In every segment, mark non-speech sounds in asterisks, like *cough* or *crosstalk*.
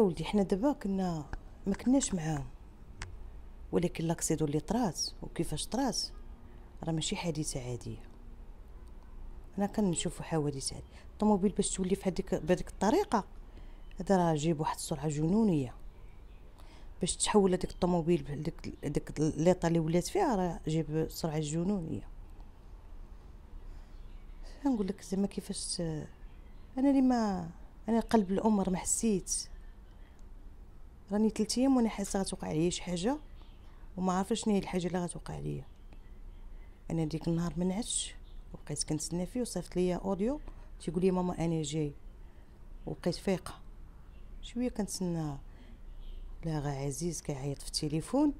ولدي حنا دابا كنا ما كناش معاهم ولكن لاكسيدو اللي طراس وكيفاش طراس راه ماشي حادثه عاديه انا كنشوف حوادث عادي الطوموبيل باش تولي في هذيك بهذيك الطريقه هذا راه جيب واحد السرعه جنونيه باش تحول هذيك الطوموبيل بهذيك ديك الليطه اللي ولات فيها راه جيب سرعه جنونيه نقول لك زعما كيفاش انا اللي ما انا قلب الامر ما حسيت راني ثلاث ايام وانا حاسه غتوقع عليا شي حاجه وما عارفه شنو هي الحاجه اللي غتوقع ليا انا ديك النهار منعتش وبقيت كنتسنى فيه وصيفط ليا اوديو تيقول لي ماما انا جاي وبقيت فايقه شويه كنتسنى لا غا عزيز كيعيط في التليفون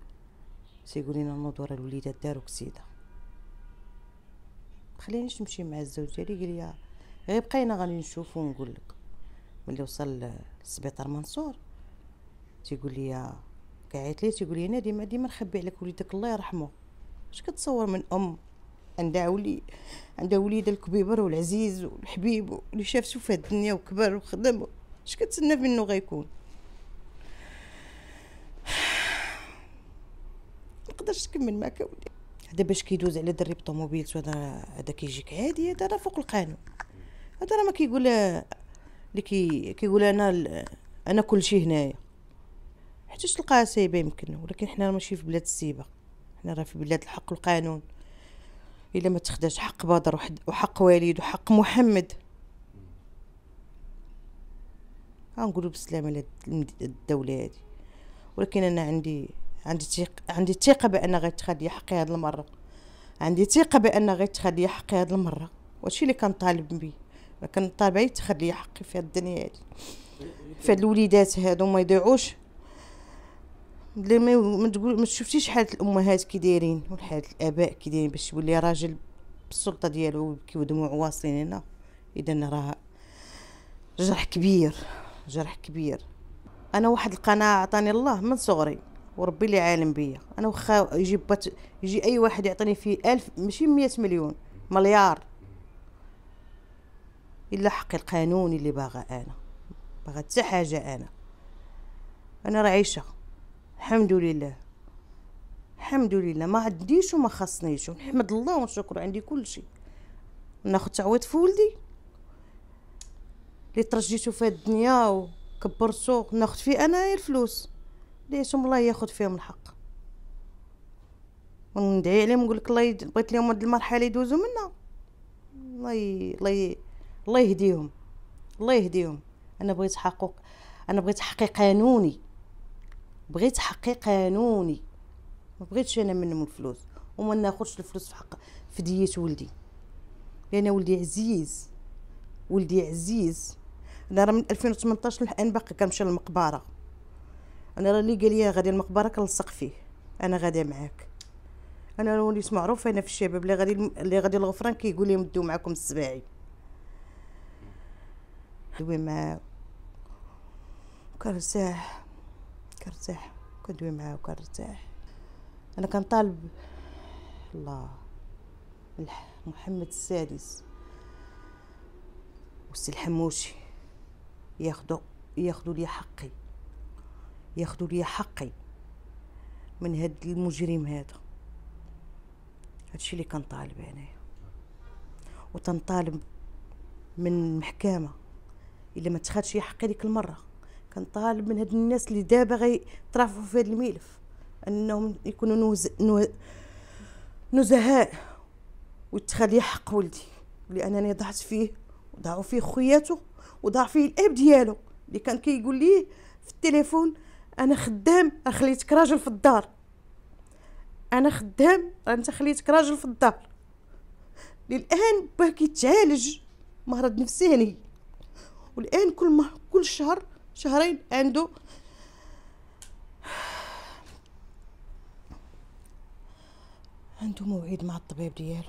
تيقول لنا نوض ورا الوليدات دارو كسيده خلينيش نمشي مع الزوج ديالي قال لي غير بقينا غادي نشوفو ونقول لك ملي وصل للسبيطار منصور تيقول لي كعيط لي تيقول لي نادي ديما نخبي عليك وليدك الله يرحمه اش كتصور من ام عندها ولي عندها وليد الكبيبر والعزيز والحبيب اللي شافته في الدنيا وكبر وخدم اش كتسنى منه غيكون نقدرش *sighs* نكمل معاك اودي هذا باش كيدوز على دري بطوموبيل هذا هذا كيجيك عادي هذا راه فوق القانون هذا راه ما كيقول لي كي كيقول انا انا كل شيء هنايا حتى تلقاها سايبه يمكن ولكن حنا ماشي في بلاد السيبه حنا راه في بلاد الحق والقانون الا ما تخداش حق بدر وحق والد وحق محمد غنقولوا بالسلامه للدوله هذه ولكن انا عندي عندي تيق عندي ثقه بان غيتخاد حقي هذه المره عندي ثقه بان غيتخاد حقي هذه المره وهادشي اللي كنطالب به كنطالب يتخذ لي حقي في الدنيا هذه في هاد الوليدات هادو ما يضيعوش بلا ما تقول ما شفتيش حاله الامهات كي دايرين وحاله الاباء كي دايرين باش يولي راجل بالسلطه ديالو كي ودموع واصلين هنا اذا راه جرح كبير جرح كبير انا واحد القناعه عطاني الله من صغري وربي اللي عالم بيا انا واخا يجي بات يجي اي واحد يعطيني فيه ألف ماشي مية مليون مليار الا حقي القانوني اللي باغا انا باغا حتى حاجه انا انا راه عايشه الحمد لله الحمد لله ما عنديش وما خصنيش نحمد الله ونشكر عندي كل شيء ناخذ تعويض في ولدي اللي ترجيتو في الدنيا وكبرتو ناخذ فيه انايا الفلوس ليتهم الله ياخذ فيهم الحق وندعي عليهم نقول لك الله يد... بغيت لهم هاد المرحله يدوزو منا الله ي... الله ي... الله يهديهم الله يهديهم انا بغيت حقوق انا بغيت حقي قانوني بغيت حقي قانوني ما بغيتش انا منهم الفلوس وما ناخذش الفلوس في حق في دية ولدي لان يعني ولدي عزيز ولدي عزيز انا راه من 2018 الان باقي كنمشي للمقبره انا راه اللي قال لي غادي المقبره كنلصق فيه انا غادي معاك انا وليت معروفه انا في الشباب اللي غادي اللي غادي الغفران كيقول لي لهم معاكم السباعي دوي معاه وكرزاه كنرتاح كندوي معاه وكنرتاح انا كنطالب الله محمد السادس وسي الحموشي ياخدو ياخدو لي حقي ياخدو لي حقي من هاد المجرم هذا هادشي اللي كنطالب انايا وتنطالب من المحكمه الا ما تخدش حقي ديك المره كنطالب من هاد الناس اللي دابا غيترافعوا في هاد الملف انهم يكونوا نوز... نو... نزهاء ويتخلي حق ولدي لانني ضعت فيه وضاعوا فيه خياته وضاع فيه الاب ديالو اللي كان كيقول كي ليه في التليفون انا خدام خليتك راجل في الدار انا خدام انت خليتك راجل في الدار للان باه كيتعالج مرض نفساني والان كل ما كل شهر شهرين عنده عنده موعد مع الطبيب ديالو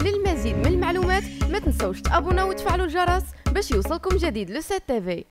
للمزيد من المعلومات ما تنسوش تابوناو وتفعلوا الجرس باش يوصلكم جديد لو سي تي في